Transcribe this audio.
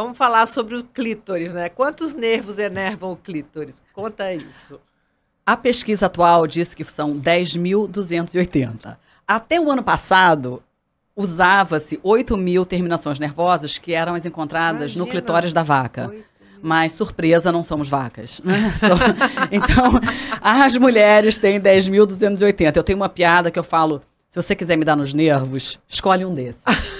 Vamos falar sobre o clítoris, né? Quantos nervos enervam o clítoris? Conta isso. A pesquisa atual diz que são 10.280. Até o ano passado, usava-se 8 mil terminações nervosas que eram as encontradas Imagina. no clitóris da vaca. Mas, surpresa, não somos vacas. Né? então, as mulheres têm 10.280. Eu tenho uma piada que eu falo: se você quiser me dar nos nervos, escolhe um desses.